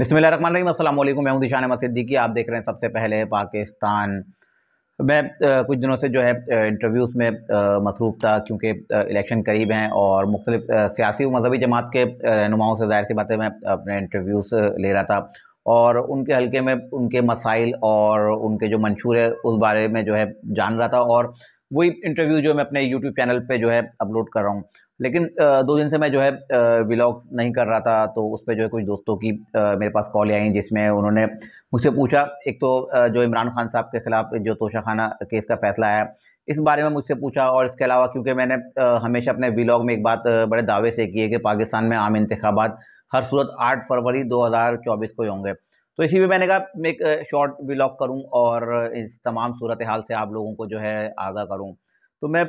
बिसमिल रकमान रही अल्लाम मैं हूं दिशान की आप देख रहे हैं सबसे पहले पाकिस्तान मैं कुछ दिनों से जो है इंटरव्यूज़ में मसरूफ़ था क्योंकि इलेक्शन करीब हैं और मुख्तलिफ सियासी व मजहबी जमात के रहनुमाओं से ज़ाहिर सी बातें मैं अपने इंटरव्यूज़ ले रहा था और उनके हल्के में उनके मसाइल और उनके जो मंशूर है उस बारे में जो है जान रहा था और वही इंटरव्यू जो मैं अपने यूट्यूब चैनल पर जो है अपलोड कर रहा हूँ लेकिन दो दिन से मैं जो है व्लॉग नहीं कर रहा था तो उस पर जो है कुछ दोस्तों की मेरे पास कॉल आई जिसमें उन्होंने मुझसे पूछा एक तो जो इमरान खान साहब के ख़िलाफ़ जो तोशाखाना केस का फैसला आया इस बारे में मुझसे पूछा और इसके अलावा क्योंकि मैंने हमेशा अपने व्लॉग में एक बात बड़े दावे से की है कि पाकिस्तान में आम इंतबात हर सूरत आठ फरवरी चौबीस को ही होंगे तो इसी में मैंने कहा मैं एक शॉर्ट व्लॉग करूँ और इस तमाम सूरत हाल से आप लोगों को जो है आगाह करूँ तो मैं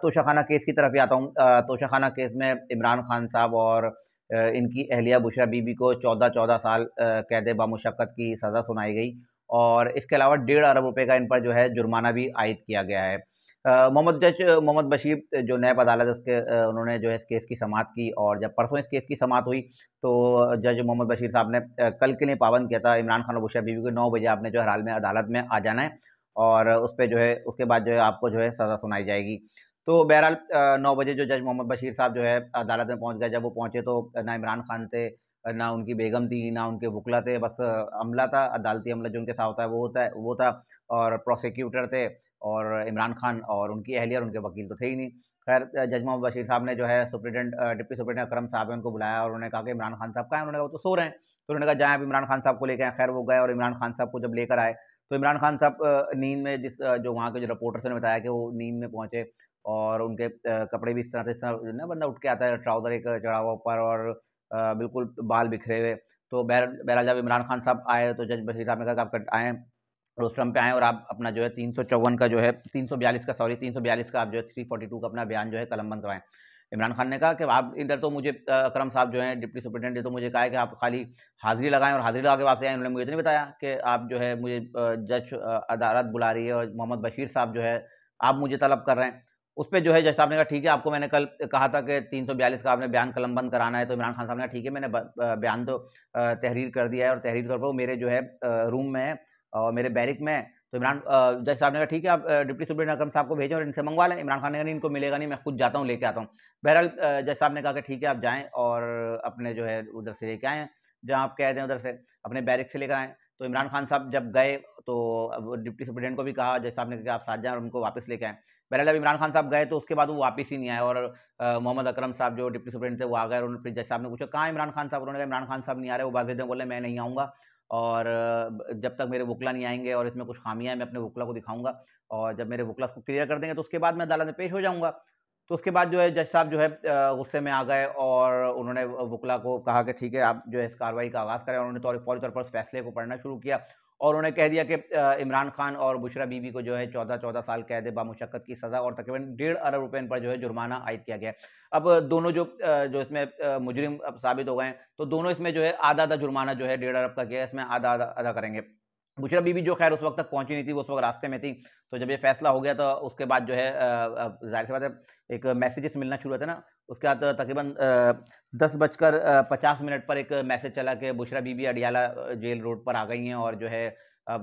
तोशा खाना केस की तरफ ही आता हूँ तोशा खाना केस में इमरान खान साहब और इनकी अहलिया बुशरा बीबी को चौदह चौदह साल कैद बामशक्क़त की सज़ा सुनाई गई और इसके अलावा डेढ़ अरब रुपये का इन पर जो है जुर्माना भी आयद किया गया है मोहम्मद जज मोहम्मद बशीर जो नैब अदालत उसके उन्होंने जो है इस केस की समात की और जब परसों इस केस की समात हुई तो जज मोहम्मद बशीर साहब ने कल के लिए पाबंद किया था इमरान खान और बुशरा बीबी को नौ बजे आपने जो हराल में अदालत में आ जाना है और उस पर जो है उसके बाद जो है आपको जो है सज़ा सुनाई जाएगी तो बहरहाल नौ बजे जो जज मोहम्मद बशीर साहब जो है अदालत में पहुंच गए जब वो पहुंचे तो ना इमरान खान थे ना उनकी बेगम थी ना उनके वकला थे बस अमला था अदालती अमला जो उनके साथ होता है वो होता है वो था और प्रोसिक्यूटर थे और इमरान खान और उनकी अहलिया और उनके वकील तो थे ही नहीं खैर जज मोहम्मद बशीर साहब ने जो है सुप्रिटेंडेंट डिप्टी सुप्रिटेंडेंट अक्रम साहब उनको बुलाया और उन्होंने कहा कि इमरान खान साहब कहा उन्होंने कहा वो तो सो रहे हैं तो उन्होंने कहा जाए आप इमरान खान साहब को लेकर आए खैर वो गए और इमरान खान साहब को जब लेकर आए तो इमरान खान साहब नींद में जिस जो वहाँ के जो रिपोर्टर्स ने बताया कि वो नींद में पहुँचे और उनके कपड़े भी इस तरह से इस तरह ना बंदा उठ के आता है ट्राउज़र एक चढ़ावा ऊपर और बिल्कुल बाल बिखरे हुए तो बहरहाल जब इमरान खान साहब आए तो जज बशीर साहब ने कहा कि आप आएँ रोस्टम पे आएँ और आप अपना जो है तीन का जो है तीन का सॉरी तीन का आप जो है थ्री का अपना बयान जो है कलम बंद कराएँ इमरान खान ने कहा कि आप इधर तो मुझे अक्रम साहब जो है डिप्टी सुप्रिटेंडेंट तो मुझे कहा है कि आप खाली हाजिरी लगाएं और हाजिरी लगा के वापस आए उन्होंने मुझे तो नहीं बताया कि आप जो है मुझे जज अदालत बुला रही है और मोहम्मद बशीर साहब जो है आप मुझे तलब कर रहे हैं उस पर जो है जज साहब ने कहा ठीक है आपको मैंने कल कहा था कि तीन सौ बयालीस का आपने बयान कलम बंद कराना है तो इमरान खान साहब ने ठीक है मैंने बयान तो तहरीर कर दिया है और तहरीर तौर पर वो मेरे जो है रूम में है और मेरे बैरिक में तो इमरान जज साहब ने कहा ठीक है आप डिप्टी सुप्रीन अकरम साहब को भेजें और इनसे मंगवा लें इमरान खान ने कहा इनको मिलेगा नहीं मैं खुद जाता हूँ लेके आता हूँ बहरहाल जज साहब ने कहा कि ठीक है आप जाएँ और अपने जो है उधर से लेके आएँ जहाँ आप कह दें उधर से अपने बैरिक से लेकर आएँ तो इमरान खान साहब जब गए तो डिप्टी सुप्रिटेंडेंट को भी कहा जैसे आपने ने कहा आप साथ जाएं और उनको वापस लेके आएँ बहरहाल जब इमरान खान साहब गए तो उसके बाद वो वापस ही नहीं आए और मोहम्मद अकरम साहब जो डिप्टी सुप्रिटेंडेंट थे वो आ गए और उन्होंने जज साहब ने पूछा कहाँ इमरान खान साहब उन्होंने कहा इमरान खान साहब नहीं आ रहे वो बाजेदें बोले मैं नहीं आऊँगा और जब तक मेरे वकला नहीं आएंगे और इसमें कुछ खामियाँ हैं मैं अपने वकला को दिखाऊंगा और जब मेरे वकला को क्लियर कर देंगे तो उसके बाद मैं अदालत में पेश हो जाऊँगा तो उसके बाद जो है जज साहब जो है गुस्से में आ गए और उन्होंने वकला को कहा कि ठीक है आप जो है इस कार्रवाई का आगाज़ करें उन्होंने तौर फौरी तौर पर उस फैसले को पढ़ना शुरू किया और उन्होंने कह दिया कि इमरान खान और बुशरा बीबी को जो है चौदह चौदह साल कैद बामुशक्कत की सज़ा और तकरीबन डेढ़ अरब रुपये पर जो है जुर्माना आयद किया गया अब दोनों जो जो इसमें मुजरिम साबित हो गए हैं तो दोनों इसमें जो है आधा आधा जुर्माना जो है डेढ़ अरब का किया इसमें आधा आधा अदा करेंगे बुशरा बीबी जो खैर उस वक्त तक पहुंची नहीं थी वो उस वक्त रास्ते में थी तो जब ये फैसला हो गया तो उसके बाद जो है जाहिर सी बात है एक मैसेजेस मिलना शुरू होता है ना उसके बाद तकरीबन दस बजकर पचास मिनट पर एक मैसेज चला कि बुशरा बीबी अडियाला जेल रोड पर आ गई हैं और जो है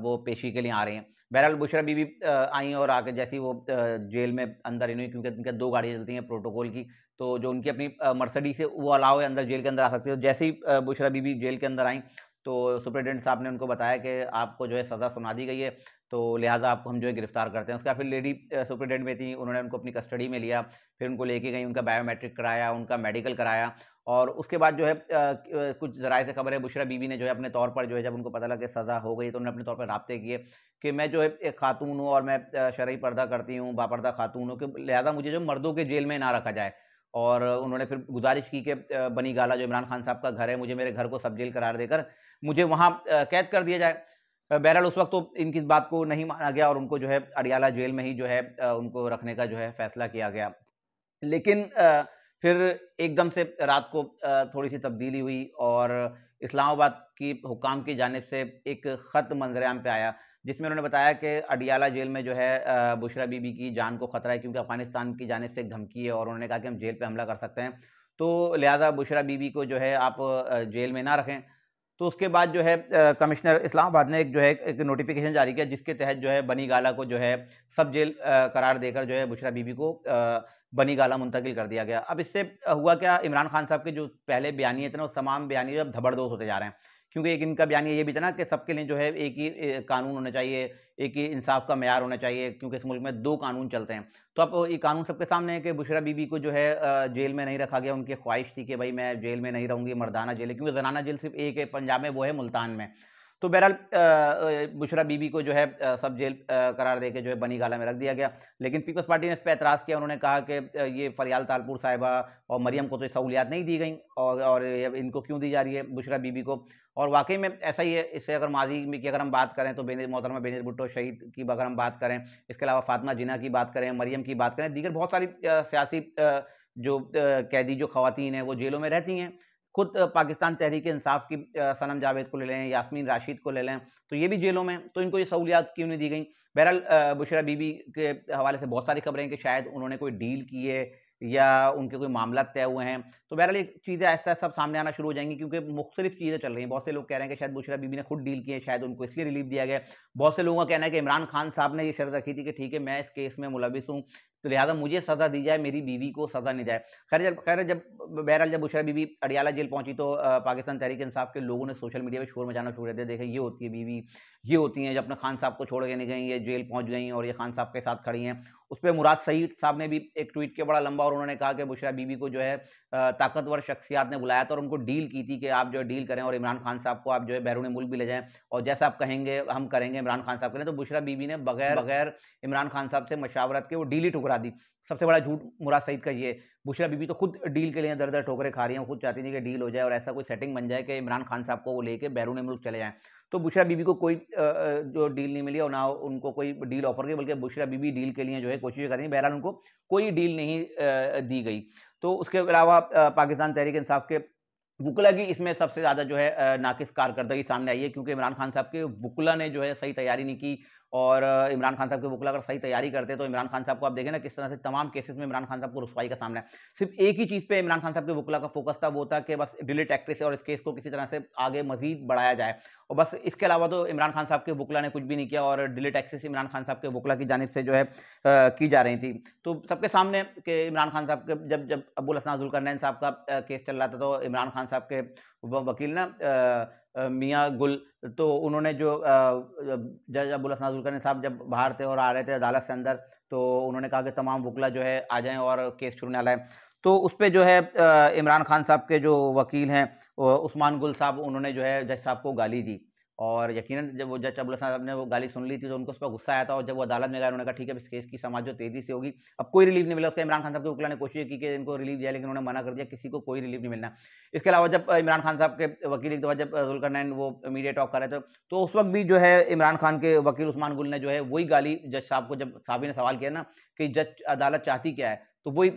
वो पेशी के लिए आ रही हैं बहरहाल बुशरा बीबी आई और आके जैसी वो जेल में अंदर ही नहीं क्योंकि उनके दो गाड़ियाँ चलती हैं प्रोटोकॉल की तो जो उनकी अपनी मर्सडी से वो अलाव है अंदर जेल के अंदर आ सकती है जैसे ही बुशरा बीबी जेल के अंदर आई तो सुप्रिटेंडेंट साहब ने उनको बताया कि आपको जो है सज़ा सुना दी गई है तो लिहाजा आपको हम जो है गिरफ्तार करते हैं उसके बाद फिर लेडी सुप्रिटेंडेंट में थी उन्होंने उनको अपनी कस्टडी में लिया फिर उनको लेके गई उनका बायोमेट्रिक कराया उनका मेडिकल कराया और उसके बाद जो है कुछ ज़राए से खबर है बुशरा बीबी ने जो है अपने तौर पर जो है जब उनको पता लगा कि सज़ा हो गई तो उन्होंने अपने तौर पर रबते किए कि मैं जो है एक खातून हूँ और मैं शरय पर्दा करती हूँ बापर्दा खातून हूँ कि लिहाजा मुझे जो मर्दों के जेल में ना रखा जाए और उन्होंने फिर गुजारिश की कि बनी गाला जो इमरान खान साहब का घर है मुझे मेरे घर को सब जेल करार देकर मुझे वहाँ कैद कर दिया जाए बहरहाल उस वक्त तो इनकी इस बात को नहीं माना गया और उनको जो है अडियाला जेल में ही जो है उनको रखने का जो है फैसला किया गया लेकिन फिर एकदम से रात को थोड़ी सी तब्दीली हुई और इस्लामाबाद की हुकाम की जानब से एक ख़त मंजराम पे आया जिसमें उन्होंने बताया कि अडियाला जेल में जो है बुशरा बीबी की जान को ख़तरा है क्योंकि अफ़गानिस्तान की जानब से एक धमकी है और उन्होंने कहा कि हम जेल पर हमला कर सकते हैं तो लिहाजा बुशरा बीबी को जो है आप जेल में ना रखें तो उसके बाद जो है कमिश्नर इस्लामाबाद ने एक जो है एक नोटिफिकेशन जारी किया जिसके तहत जो है बनी गाला को जो है सब जेल करार देकर जो है बुशरा बीबी को बनी गाला मुंतकिल कर दिया गया अब इससे हुआ क्या इमरान खान साहब के जो पहले बयानी थे ना उस तमाम बयानी अब धबरदोस्त होते जा रहे हैं क्योंकि एक इनका बयान ये भी था ना कि सबके लिए जो है एक ही कानून होना चाहिए एक ही इंसाफ का मैार होना चाहिए क्योंकि इस मुल्क में दो कानून चलते हैं तो अब ये कानून सबके सामने है कि बुशरा बीबी को जो है जेल में नहीं रखा गया उनकी ख्वाहिश थी कि भाई मैं जेल में नहीं रहूँगी मर्दाना जेल है क्योंकि जनाना जेल सिर्फ एक है पंजाब में वो है मुल्तान में तो बहरहाल बुशरा बीबी को जो है सब जेल करार दे के जो है बनी गाला में रख दिया गया लेकिन पीपल्स पार्टी ने इस पर एतराज़ किया उन्होंने कहा कि ये फरियाल तालपुर साहिबा और मरियम को तो सहूलियात नहीं दी गई और, और इनको क्यों दी जा रही है बुशरा बीबी को और वाकई में ऐसा ही है इससे अगर माजी में की अगर हम बात करें तो बेनर मोहतरमा बेनर भुट्टो शहीद की अगर हम बात करें इसके अलावा फातमा जिना की बात करें मरियम की बात करें दीगर बहुत सारी सियासी जो कैदी जो खातन हैं वो जेलों में रहती हैं खुद पाकिस्तान तहरीक इंसाफ की सनम जावेद को ले लें यासमीन राशिद को ले लें तो ये भी जेलों में तो इनको ये सहूलियात क्यों नहीं दी गई बहरहाल बुशरा बीबी के हवाले से बहुत सारी खबरें हैं कि शायद उन्होंने कोई डील की है या उनके कोई मामला तय हुए हैं तो बहरहाल ये चीज़ें ऐसा सब सामने आना शुरू हो जाएंगी क्योंकि मुख्तलिफ चीज़ें चल रही हैं बहुत से लोग कह रहे हैं कि शायद बुशरा बीबी ने खुद डील किए शायद उनको इसलिए रिलीफ दिया गया बहुत से लोगों का कहना है कि इमरान खान साहब ने ये शर्त रखी थी कि ठीक है मैं इस केस में मुलविस हूँ तो लिहाजा मुझे सज़ा दी जाए मेरी बीवी को सज़ा नहीं जाए खैर जब खैर जब बहरहाल जब बुशरा बीबी अडियाला जेल पहुंची तो पाकिस्तान तहरीक इंसाफ के लोगों ने सोशल मीडिया पे शोर मचाना शुरू कर दिया देखें ये होती है बीवी ये होती हैं जब अपने खान साहब को छोड़ के नहीं गई ये जेल पहुंच गई और ये खान साहब के साथ खड़ी हैं उस पर मुराद सईद साहब ने भी एक ट्वीट किया बड़ा लंबा और उन्होंने कहा कि बुशरा बीबी को जो है ताकतवर शख्सियात ने बुलाया था और उनको डील की थी कि आप जो है डील करें और इमरान खान साहब को आप जो है बैरून मुल्क भी ले जाएं और जैसा आप कहेंगे हम करेंगे इमरान खान साहब करें तो बुशरा बीबी ने बगैर बगैर इमरान खान साहब से मशावरत के वो डील ही ठुकरा दी सबसे बड़ा झूठ मुराद सईद का ये बुशरा बीबी तो खुद डील के लिए दर दर ठोकरे खा रही हैं खुद चाहती थी कि डील हो जाए और ऐसा कोई सेटिंग बन जाए कि इमरान खान साहब को वो लेकर बैरून मुल्क चले जाएँ तो बुशरा बीबी को कोई जो डील नहीं मिली और ना उनको कोई डील ऑफर की बल्कि बुशरा बीबी डील के लिए जो है कोशिश कर रही है बहरहाल उनको कोई डील नहीं दी गई तो उसके अलावा पाकिस्तान तहरीक इंसाफ के वकला की इसमें सबसे ज़्यादा जो है नाकिस कारकर्दगी सामने आई है क्योंकि इमरान खान साहब के वकला ने जो है सही तैयारी नहीं की और इमरान खान साहब के वकला अगर सही तैयारी करते तो इमरान खान साहब को आप देखें ना किस तरह से तमाम केसेस में इमरान खान साहब को रसवाई का सामना है सिर्फ एक ही चीज़ पे इमरान खान साहब के वकला का फोकस था वो था कि बस डिलीट एक्ट्रेस और इस केस को किसी तरह से आगे मजीद बढ़ाया जाए और बस इसके अलावा तो इमरान खान साहब के वकला ने कुछ भी नहीं किया और डिलीट एक्सेस इमरान खान साहब के वकला की जानब से जो है आ, की जा रही थी तो सबके सामने कि इमरान खान साहब के जब जब अबुल हसना करनैन साहब का केस चल रहा था तो इमरान खान साहब के वकील ना मियाँ गुल तो उन्होंने जो जज अबुल हसन करनैन साहब जब बाहर थे और आ रहे थे अदालत से अंदर तो उन्होंने कहा कि तमाम वकला जो है आ जाएँ और केस छुड़ने वाला है तो उस पर जो है इमरान खान साहब के जो वकील हैं उस्मान गुल साहब उन्होंने जो है जज साहब को गाली दी और यकीनन जब वो जज अबुल साहब ने वो गाली सुन ली थी तो उनको उस पर गुस्सा आया था और जब वो अदालत में गए उन्होंने कहा ठीक है इस केस की समाज जो तेज़ी से होगी अब कोई रिलीफ नहीं मिला उसका इमरान खान साहब के वकील ने कोशिश की कि इनको रिलीफ दिया लेकिन उन्होंने मना कर दिया किसी को कोई रिलीफ नहीं मिलना इसके अलावा जब इमरान खान साहब के वकील एक दफ़ा जब जुलकर वो मीडिया टॉक कर रहे थे तो उस वक्त भी जो है इमरान खान के वकील उस्मान गुल ने जो है वही गाली जज साहब को जब साहब ने सवाल किया ना कि जज अदालत चाहती क्या है तो वही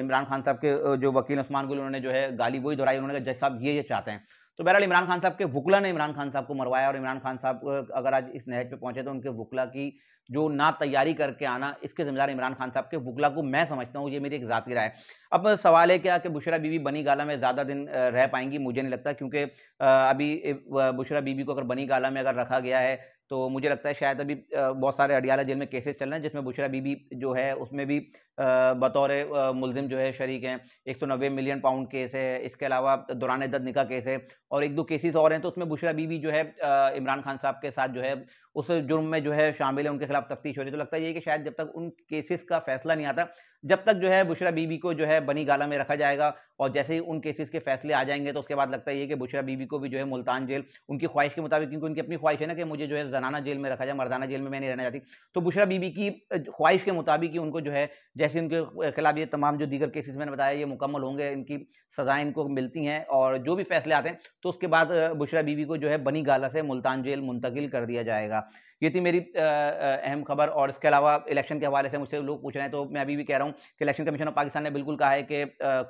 इमरान खान साहब के जो वकील उस्मान गुल उन्होंने जो है गाली वही दोहराई उन्होंने जैसा ये ये चाहते हैं तो बहरहाल इमरान खान साहब के वकला ने इमरान खान साहब को मरवाया और इमरान खान साहब अगर आज इस नहज पे पहुंचे तो उनके वकला की जो ना तैयारी करके आना इसके जिम्मेदार इमरान खान साहब के वकला को मैं समझता हूँ ये मेरी एक ज़ाती राय है अब सवाल है क्या कि बुशरा बीबी बनी गाला में ज़्यादा दिन रह पाएंगी मुझे नहीं लगता क्योंकि अभी बुशरा बीबी को अगर बनी गाला में अगर रखा गया है तो मुझे लगता है शायद अभी बहुत सारे अडियाला जेल में केसेस चल रहे हैं जिसमें बुशरा बीबी जो है उसमें भी बतौर मुलजिम जो है शरीक हैं एक सौ नब्बे मिलियन पाउंड केस है इसके अलावा दौरान दद निका केस है और एक दो केसेस और हैं तो उसमें बुशरा बीबी जो है इमरान खान साहब के साथ जो है उस जुर्म में जो है शामिल है उनके खिलाफ तफ्तीश हो रही है तो लगता है ये कि शायद जब तक उन केसेस का फैसला नहीं आता जब तक जो है बुशरा बीबी को जो है बनी गाला में रखा जाएगा और जैसे ही उन केसेस के फैसले आ जाएंगे तो उसके बाद लगता है ये कि बुशरा बीबी को भी जो है मुल्तान जेल उनकी ख्वाहिश के मुताबिक क्योंकि उनकी अपनी ख्वाहिश है ना कि मुझे जो है जनाना जेल में रखा जाए मरदाना जेल में मैं नहीं रहना चाहती तो बुशरा बीबी की ख्वाहिश के मुताबिक ही उनको जो है जैसे इनके खिलाफ ये तमाम जो दीगर केसेस मैंने बताया ये मुकम्मल होंगे इनकी सज़ाएँ इनको मिलती हैं और जो भी फैसले आते हैं तो उसके बाद बुशरा बीवी को जो है बनी गाला से मुल्तान जेल मुंतकिल कर दिया जाएगा ये थी मेरी अहम खबर और इसके अलावा इलेक्शन के हवाले से मुझसे लोग पूछ रहे हैं तो मैं अभी भी कह रहा हूँ कि इलेक्शन कमीशन ऑफ पाकिस्तान ने बिल्कुल कहा है कि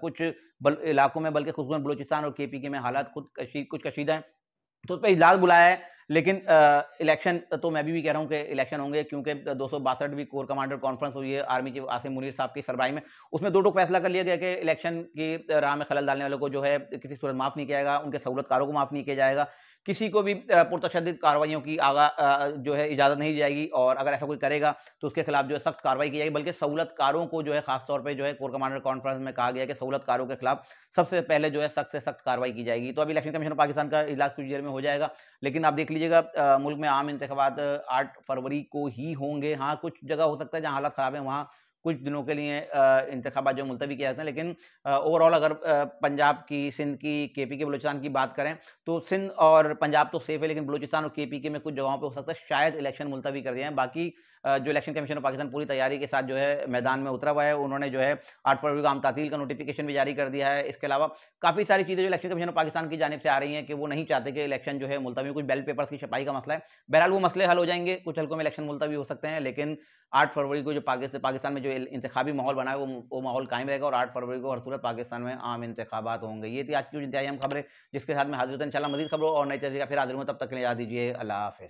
कुछ इलाकों में बल्कि खसूस बलोचिस्तान और के पी के में हालात खुद कशी कुछ कशीदा हैं तो उस पर इजलास बुलाया है लेकिन इलेक्शन तो मैं भी, भी कह रहा हूँ कि इलेक्शन होंगे क्योंकि दो भी कोर कमांडर कॉन्फ्रेंस हुई है आर्मी चीफ आसिम मुनीर साहब की सरबराही में उसमें दो टुक फैसला कर लिया गया कि इलेक्शन की राह में खलल डालने वालों को जो है किसी सूरत माफ़ नहीं किया जाएगा उनके सहूलतकारों को माफ़ नहीं किया जाएगा किसी को भी पुरतशद कार्रवाइयों की आगा जो है इजाज़त नहीं दी जाएगी और अगर ऐसा कोई करेगा तो उसके खिलाफ जो है सख्त कार्रवाई की जाएगी बल्कि सहूलतकारों को जो है खासतौर पर जो है कोर कमांडर कॉन्फ्रेंस में कहा गया कि सहूलतकारों के खिलाफ सबसे पहले जो है सख्त से सख्त कार्रवाई की जाएगी तो अभी इलेक्शन कमीशन ऑफ पाकिस्तान का इजलास कुछ देर में हो जाएगा लेकिन आप देख लीजिएगा मुल्क में आम इंतबात आठ फरवरी को ही होंगे हाँ कुछ जगह हो सकता है जहाँ हालात ख़राब है वहाँ कुछ दिनों के लिए इंतबात जो मुलतवी किया जाते हैं लेकिन ओवरऑल अगर पंजाब की सिंध की के पी के बलूचिस्तान की बात करें तो सिंध और पंजाब तो सेफ है लेकिन बलूचिस्तान और के पी के में कुछ जगहों पर हो सकता है शायद इलेक्शन मुलतवी कर दिए हैं बाकी जो इलेक्शन कमीशन ऑफ पाकिस्तान पूरी तैयारी के साथ जो है मैदान में उतरा हुआ है उन्होंने जो है आठ फरवरी को आम तातील का नोटिफिकेशन भी जारी कर दिया है इसके अलावा काफ़ी सारी चीज़ें जो इलेक्शन कमीशन ऑफ पाकिस्तान की जानब से आ रही हैं कि वो नहीं चाहते कि इलेक्शन जो है मुलतवी कुछ बैलेट पेपर्स की छपाई का मसला है बहरहाल वो मसले हल हो जाएंगे कुछ हल्कों में इलेक्शन मुलतवी हो सकते हैं लेकिन आठ फरवरी को जो पाकिस्तान में जो इंतबी माहौल बना है वो वो माहौल कायम रहेगा और आठ फरवरी को हर सूरत पाकिस्तान में आम इंतबात होंगे ये थी आज की इंतहाई हम खबरें जिसके साथ में हाजिर होता है इन मजीद खबरों और नई तरीके का फिर हाजिर हूँ तब तक ले जा दीजिए अल्लाह हाफि